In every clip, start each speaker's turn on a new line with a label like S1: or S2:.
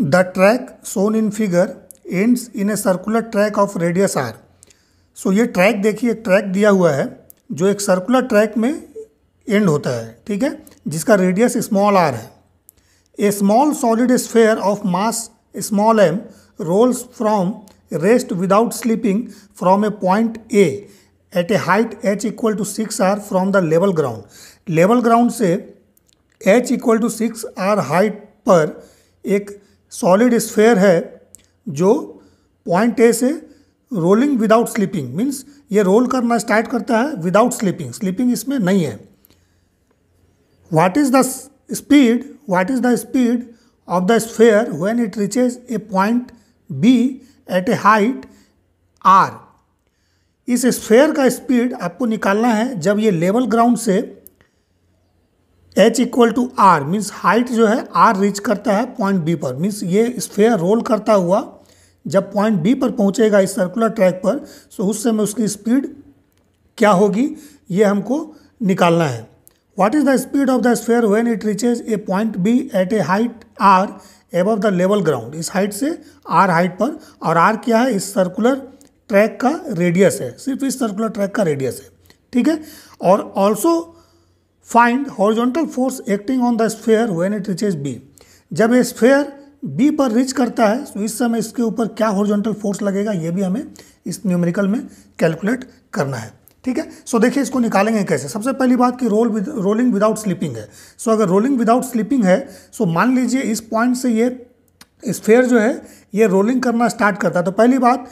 S1: The track shown in figure ends in a circular track of radius R so ये track देखिए track दिया हुआ है जो एक सर्कुलर ट्रैक में एंड होता है ठीक है जिसका रेडियस स्मॉल आर है a small solid sphere of mass small m rolls from rest without slipping from a point A at a height H equal to six R from the level ground level ground से H equal to six R height पर एक solid sphere है जो point A से rolling without slipping means ये roll करना start करता है विदाउट स्लीपिंग स्लीपिंग इसमें नहीं है what is the speed what is the speed of the sphere when it reaches a point B at a height R इस sphere का speed आपको निकालना है जब ये लेवल ग्राउंड से H equal to R means height जो है आर रीच करता है पॉइंट बी पर मीन्स ये स्फेयर रोल करता हुआ जब पॉइंट बी पर पहुंचेगा इस सर्कुलर ट्रैक पर सो तो उस समय उसकी स्पीड क्या होगी ये हमको निकालना है what is the speed of the sphere when it reaches a point B at a height R above the level ground इस हाइट से आर हाइट पर और आर क्या है इस सर्कुलर ट्रैक का रेडियस है सिर्फ इस सर्कुलर ट्रैक का रेडियस है ठीक है और also find horizontal force acting on the sphere when it reaches B जब ये स्फेयर बी पर रीच करता है तो इस समय इसके ऊपर क्या हॉरिजॉन्टल फोर्स लगेगा ये भी हमें इस न्यूमेरिकल में कैलकुलेट करना है ठीक है सो देखिए इसको निकालेंगे कैसे सबसे पहली बात कि रोल रोलिंग विदाउट स्लीपिंग है सो अगर रोलिंग विदाउट स्लीपिंग है सो मान लीजिए इस पॉइंट से ये स्फेयर जो है ये रोलिंग करना स्टार्ट करता है तो पहली बात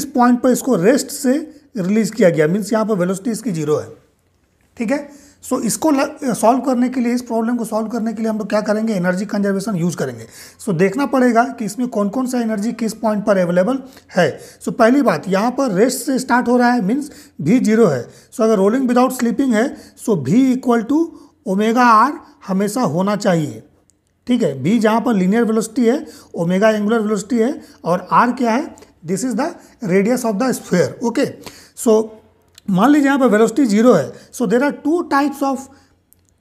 S1: इस पॉइंट पर इसको रेस्ट से रिलीज किया गया मीन्स यहाँ पर वेलोसिटी इसकी जीरो है ठीक है सो so, इसको सॉल्व करने के लिए इस प्रॉब्लम को सॉल्व करने के लिए हम लोग क्या करेंगे एनर्जी कंजर्वेशन यूज करेंगे सो so, देखना पड़ेगा कि इसमें कौन कौन सा एनर्जी किस पॉइंट पर अवेलेबल है सो so, पहली बात यहाँ पर रेस्ट से स्टार्ट हो रहा है मीन्स भी जीरो है सो so, अगर रोलिंग विदाउट स्लीपिंग है सो भी इक्वल टू ओमेगा आर हमेशा होना चाहिए ठीक है भी जहाँ पर लीनियर वेलोसिटी है ओमेगा एंगुलर वेलोसिटी है और आर क्या है this is the radius of the sphere okay so मान लीजिए यहाँ पर वेलोसिटी जीरो है so there are two types of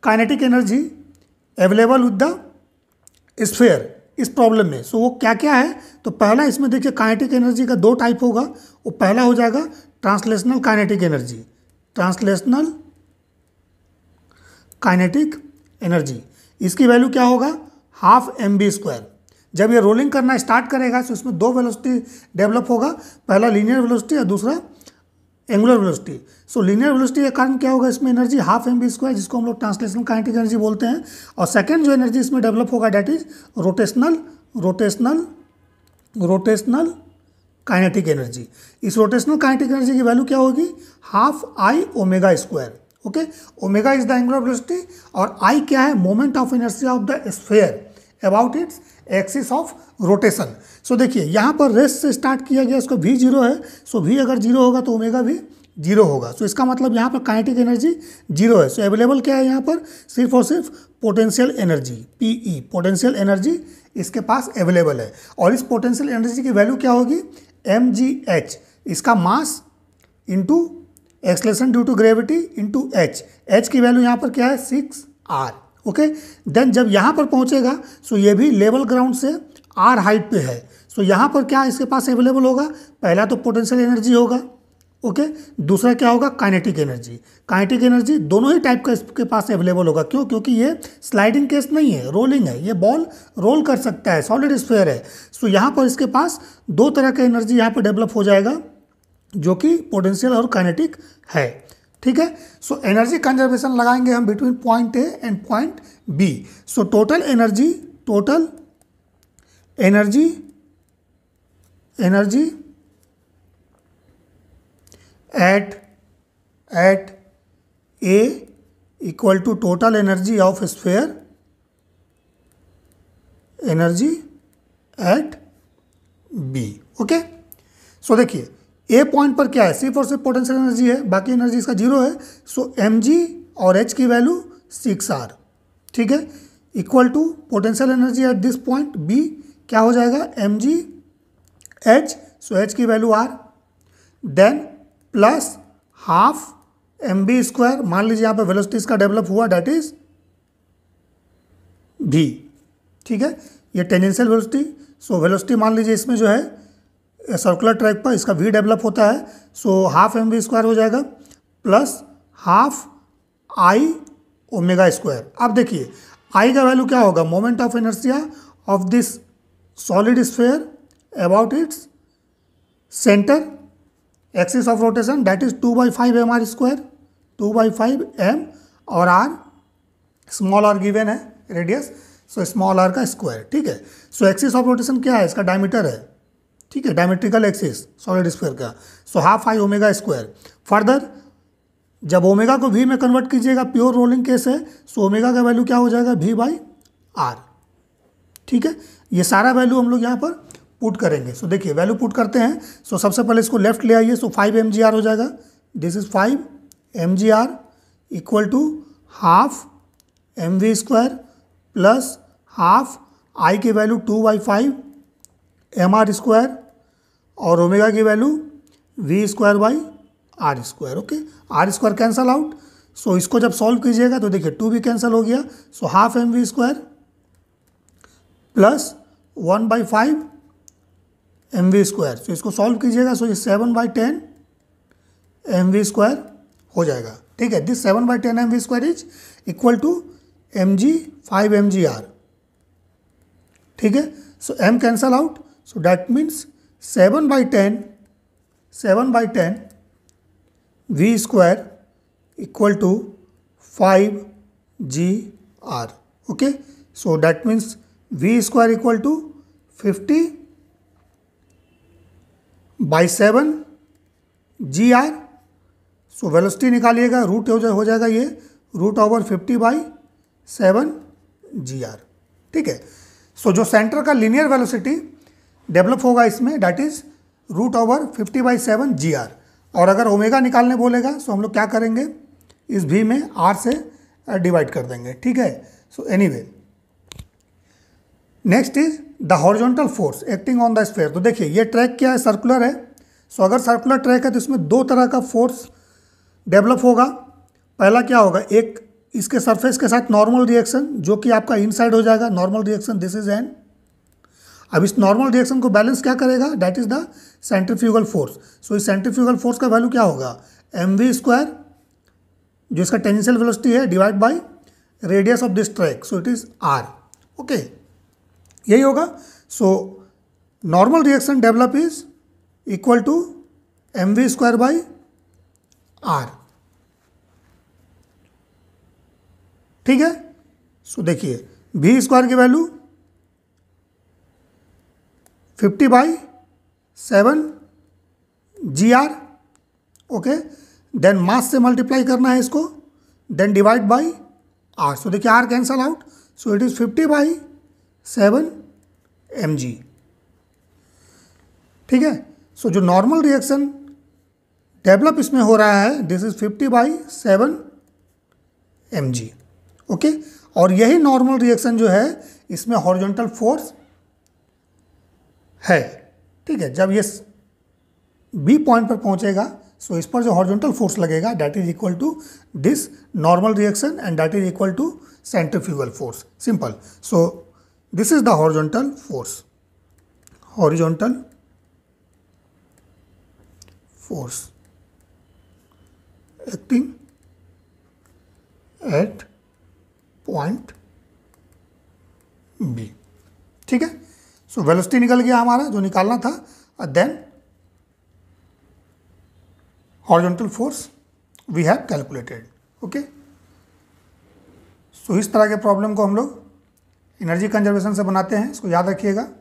S1: kinetic energy available with the sphere इस प्रॉब्लम में सो so, वो क्या क्या है तो पहला इसमें देखिए काइनेटिक एनर्जी का दो टाइप होगा वो पहला हो जाएगा translational kinetic energy translational kinetic energy इसकी वैल्यू क्या होगा हाफ एम बी स्क्वायर जब ये रोलिंग करना स्टार्ट करेगा तो इसमें दो वेलोसिटी डेवलप होगा पहला लीनियर वेलोसिटी और दूसरा angular velocity so linear velocity के कारण क्या होगा इसमें energy half m v square जिसको हम लोग ट्रांसलेशन काइनेटिक एनर्जी बोलते हैं और सेकेंड जो एनर्जी इसमें डेवलप होगा that is rotational rotational rotational kinetic energy इस रोटेशनल काइनेटिक एनर्जी की वैल्यू क्या होगी half I omega square okay omega is the angular velocity और आई क्या है moment of energy of the sphere about its axis of rotation so देखिए यहाँ पर रेस्ट से स्टार्ट किया गया इसको वी जीरो है सो वी अगर जीरो होगा तो ओमेगा भी जीरो होगा सो so, इसका मतलब यहाँ पर काइनेटिक एनर्जी जीरो है सो so, अवेलेबल क्या है यहाँ पर सिर्फ और सिर्फ potential energy PE potential energy इसके पास अवेलेबल है और इस पोटेंशियल एनर्जी की वैल्यू क्या होगी एम इसका mass into acceleration due to gravity into h h की वैल्यू यहाँ पर क्या है सिक्स आर ओके देन जब यहाँ पर पहुँचेगा सो ये भी लेवल ग्राउंड से आर हाइट पे है सो यहाँ पर क्या इसके पास अवेलेबल होगा पहला तो पोटेंशियल एनर्जी होगा ओके दूसरा क्या होगा काइनेटिक एनर्जी काइनेटिक एनर्जी दोनों ही टाइप का इसके पास अवेलेबल होगा क्यों क्योंकि ये स्लाइडिंग केस नहीं है रोलिंग है ये बॉल रोल कर सकता है सॉलिड स्फेयर है सो यहाँ पर इसके पास दो तरह का एनर्जी यहाँ पर डेवलप हो जाएगा जो कि पोटेंशियल और काइनेटिक है ठीक है सो एनर्जी कंजर्वेशन लगाएंगे हम between point A and point B so total energy total energy energy at at A equal to total energy of sphere energy at B okay so देखिए A point पर क्या है सिर्फ और सिर्फ potential energy है बाकी एनर्जी इसका जीरो है सो एम जी और एच की वैल्यू सिक्स आर ठीक है equal to potential energy at this point B क्या हो जाएगा m g h so h की value r then plus half m v square मान लीजिए यहाँ पे वेलोसिटीज का डेवलप हुआ डैट इज भी ठीक है ये टेंजेंशियल वेलोसिटी सो वेलोसिटी मान लीजिए इसमें जो है सर्कुलर ट्रैक पर इसका वी डेवलप होता है so half m v square हो जाएगा plus half I omega square अब देखिए आई का वैल्यू क्या होगा moment of inertia of this solid sphere about its centre axis of rotation that is two by five m r square two by five m और r small r given है radius so small r का square ठीक है सो axis of rotation क्या है इसका diameter है ठीक है डायमेट्रिकल एक्सिस सॉलिड स्क्वायर का so half I omega square further जब ओमेगा को वी में कन्वर्ट कीजिएगा प्योर रोलिंग केस है सो ओमेगा का वैल्यू क्या हो जाएगा वी बाई आर ठीक है ये सारा वैल्यू हम लोग यहाँ पर पुट करेंगे सो so, देखिए वैल्यू पुट करते हैं सो so, सबसे पहले इसको लेफ्ट ले आइए so five m g r हो जाएगा this is five m g r equal to half m v square plus half I के value two by five m r square और ओमेगा की value v square by r square okay r square cancel out so इसको जब solve कीजिएगा तो देखिए to भी cancel हो गया so half m v square plus one by five m v square so इसको सॉल्व कीजिएगा सो ये seven by ten m v square हो जाएगा ठीक है this seven by ten m v square is equal to m g five m g r ठीक है so m cancel out So that means 7 by 10, 7 by 10 V square equal to 5 G R. Okay. So that means V square equal to 50 by seven g r so velocity निकालिएगा root हो, जा, हो जाएगा ये root over fifty by seven g r ठीक है so so, जो centre का लिनियर वेलोसिटी डेवलप होगा इसमें that is root over fifty by seven g r और अगर ओमेगा निकालने बोलेगा सो हम लोग क्या करेंगे इस भी में आर से डिवाइड uh, कर देंगे ठीक है so anyway next is the horizontal force acting on the sphere तो देखिए ये ट्रैक क्या है सर्कुलर है सो so, अगर सर्कुलर ट्रैक है तो इसमें दो तरह का फोर्स डेवलप होगा पहला क्या होगा एक इसके सरफेस के साथ नॉर्मल रिएक्शन जो कि आपका इनसाइड हो जाएगा normal reaction this is N अब इस नॉर्मल रिएक्शन को बैलेंस क्या करेगा that is the centrifugal force so इस सेंट्रीफ्यूगल फोर्स का वैल्यू क्या होगा एम वी स्क्वायर जो इसका टेंशियल वेलोसिटी है divide by radius of this track so it is r okay यही होगा so normal reaction develop is equal to m v square by r ठीक है सो देखिए वी स्क्वायर की value fifty by seven g r okay then mass से multiply करना है इसको then divide by r so देखिए r cancel out so it is fifty by seven m जी ठीक है सो so, जो नॉर्मल रिएक्शन डेवलप इसमें हो रहा है this is fifty by seven m g okay और यही नॉर्मल रिएक्शन जो है इसमें हॉरिजॉन्टल फोर्स है ठीक है जब ये बी पॉइंट पर पहुंचेगा सो इस पर जो हॉर्जोंटल फोर्स लगेगा that is equal to this normal reaction and that is equal to centrifugal force simple so this is the horizontal force horizontal force acting at point B ठीक है so velocity निकल गया हमारा जो निकालना था और then horizontal force we have calculated okay so इस तरह के प्रॉब्लम को हम लोग एनर्जी कंजर्वेशन से बनाते हैं इसको याद रखिएगा